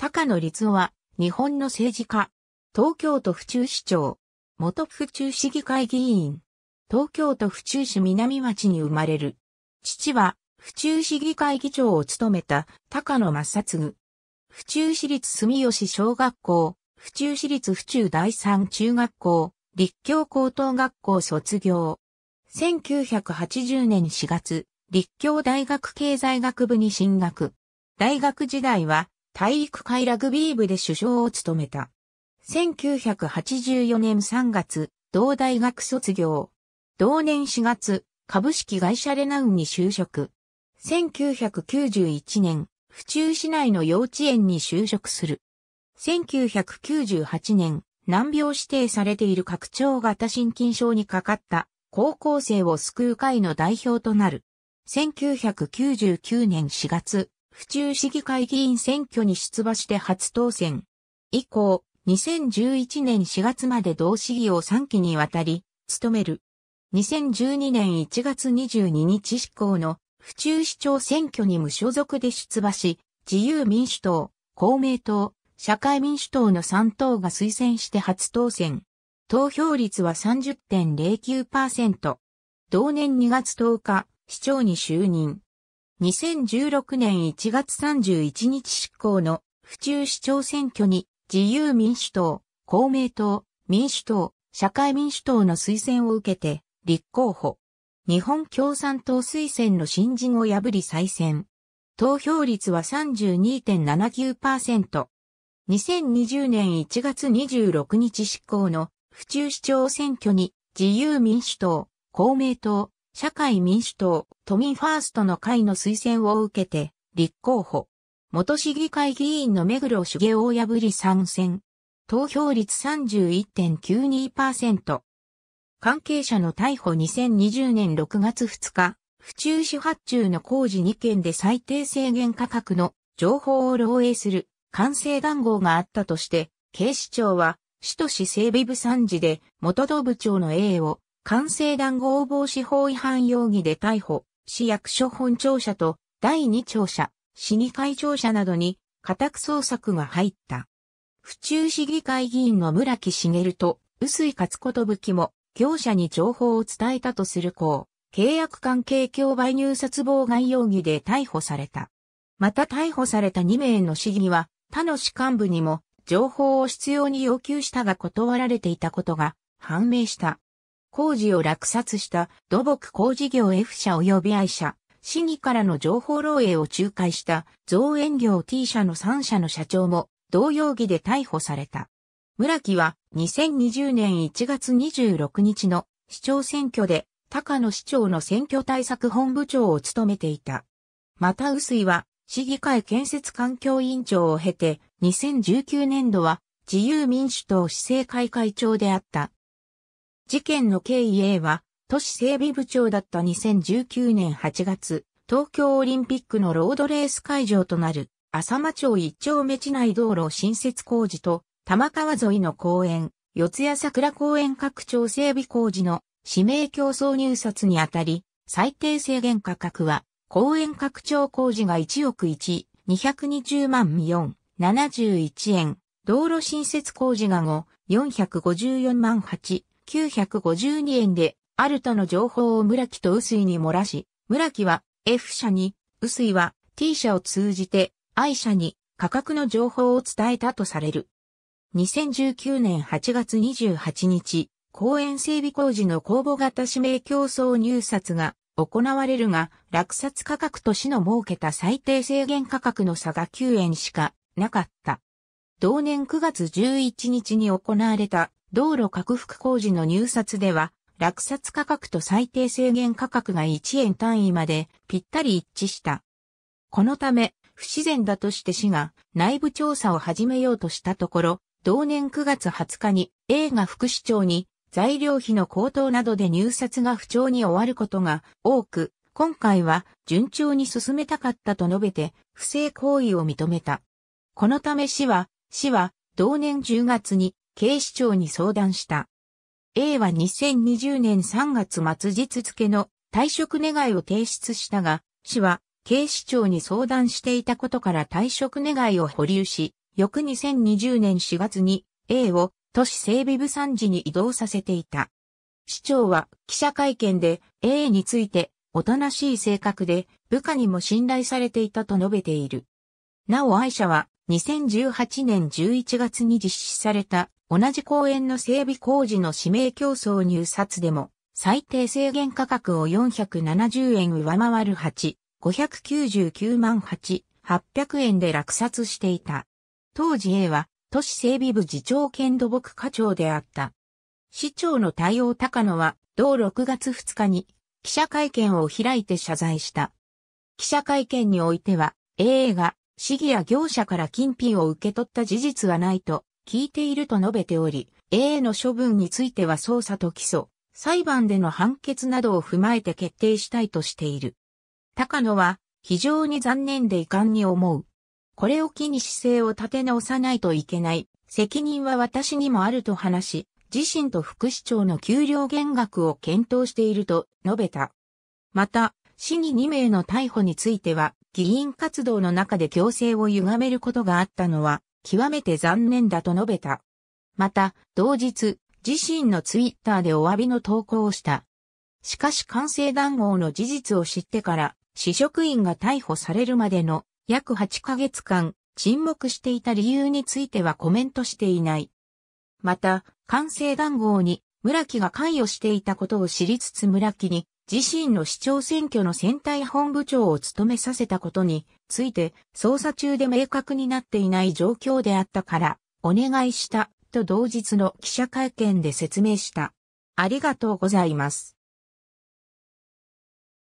高野律夫は、日本の政治家。東京都府中市長。元府中市議会議員。東京都府中市南町に生まれる。父は、府中市議会議長を務めた高野正嗣。府中市立住吉小学校、府中市立府中第三中学校、立教高等学校卒業。1980年4月、立教大学経済学部に進学。大学時代は体育会ラグビー部で首相を務めた。1984年3月、同大学卒業。同年4月、株式会社レナウンに就職。1991年、府中市内の幼稚園に就職する。1998年、難病指定されている拡張型心筋症にかかった高校生を救う会の代表となる。1999年4月、府中市議会議員選挙に出馬して初当選。以降、2011年4月まで同市議を3期にわたり、務める。2012年1月22日施行の府中市長選挙に無所属で出馬し、自由民主党、公明党、社会民主党の3党が推薦して初当選。投票率は30.09%。同年2月10日、市長に就任。2016年1月31日執行の府中市長選挙に自由民主党、公明党、民主党、社会民主党の推薦を受けて立候補。日本共産党推薦の新人を破り再選。投票率は32.79%。2020年1月26日執行の府中市長選挙に自由民主党、公明党、社会民主党、都民ファーストの会の推薦を受けて、立候補。元市議会議員の目黒茂を破り参戦。投票率31.92%。関係者の逮捕2020年6月2日、府中市発注の工事2件で最低制限価格の情報を漏洩する完成談合があったとして、警視庁は、首都市整備部参事で元道部長の A を官製談合防止法違反容疑で逮捕、市役所本庁舎と第二庁舎、市議会庁舎などに家宅捜索が入った。府中市議会議員の村木茂と臼井勝寿も業者に情報を伝えたとする項、契約関係競売入札妨害容疑で逮捕された。また逮捕された2名の市議は他の市幹部にも情報を必要に要求したが断られていたことが判明した。工事を落札した土木工事業 F 社及び I 社、市議からの情報漏洩を仲介した造園業 T 社の3社の社長も同容疑で逮捕された。村木は2020年1月26日の市長選挙で高野市長の選挙対策本部長を務めていた。また薄井は市議会建設環境委員長を経て2019年度は自由民主党市政会会長であった事件の経緯 A は、都市整備部長だった2019年8月、東京オリンピックのロードレース会場となる、浅間町一丁目地内道路新設工事と、玉川沿いの公園、四谷桜公園拡張整備工事の指名競争入札にあたり、最低制限価格は、公園拡張工事が1億1、220万4、71円、道路新設工事が5、454万8、952円で、あるとの情報を村木と薄井に漏らし、村木は F 社に、薄井は T 社を通じて I 社に価格の情報を伝えたとされる。2019年8月28日、公園整備工事の公募型指名競争入札が行われるが、落札価格と市の設けた最低制限価格の差が9円しかなかった。同年9月11日に行われた道路拡幅工事の入札では、落札価格と最低制限価格が1円単位までぴったり一致した。このため、不自然だとして市が内部調査を始めようとしたところ、同年9月20日に A が副市長に材料費の高騰などで入札が不調に終わることが多く、今回は順調に進めたかったと述べて不正行為を認めた。このため市は、市は同年10月に警視庁に相談した。A は2020年3月末日付の退職願を提出したが、市は警視庁に相談していたことから退職願を保留し、翌2020年4月に A を都市整備部参事に移動させていた。市長は記者会見で A についておとなしい性格で部下にも信頼されていたと述べている。なお愛者は2018年11月に実施された同じ公園の整備工事の指名競争入札でも、最低制限価格を470円上回る8、599万8、800円で落札していた。当時 A は、都市整備部次長兼土木課長であった。市長の対応高野は、同6月2日に、記者会見を開いて謝罪した。記者会見においては、AA が、市議や業者から金品を受け取った事実はないと、聞いていると述べており、A の処分については捜査と起訴、裁判での判決などを踏まえて決定したいとしている。高野は、非常に残念で遺憾に思う。これを機に姿勢を立て直さないといけない。責任は私にもあると話し、自身と副市長の給料減額を検討していると述べた。また、市議2名の逮捕については、議員活動の中で強制を歪めることがあったのは、極めて残念だと述べた。また、同日、自身のツイッターでお詫びの投稿をした。しかし完成談合の事実を知ってから、市職員が逮捕されるまでの約8ヶ月間、沈黙していた理由についてはコメントしていない。また、完成談合に村木が関与していたことを知りつつ村木に自身の市長選挙の選対本部長を務めさせたことについて捜査中で明確になっていない状況であったからお願いしたと同日の記者会見で説明した。ありがとうございます。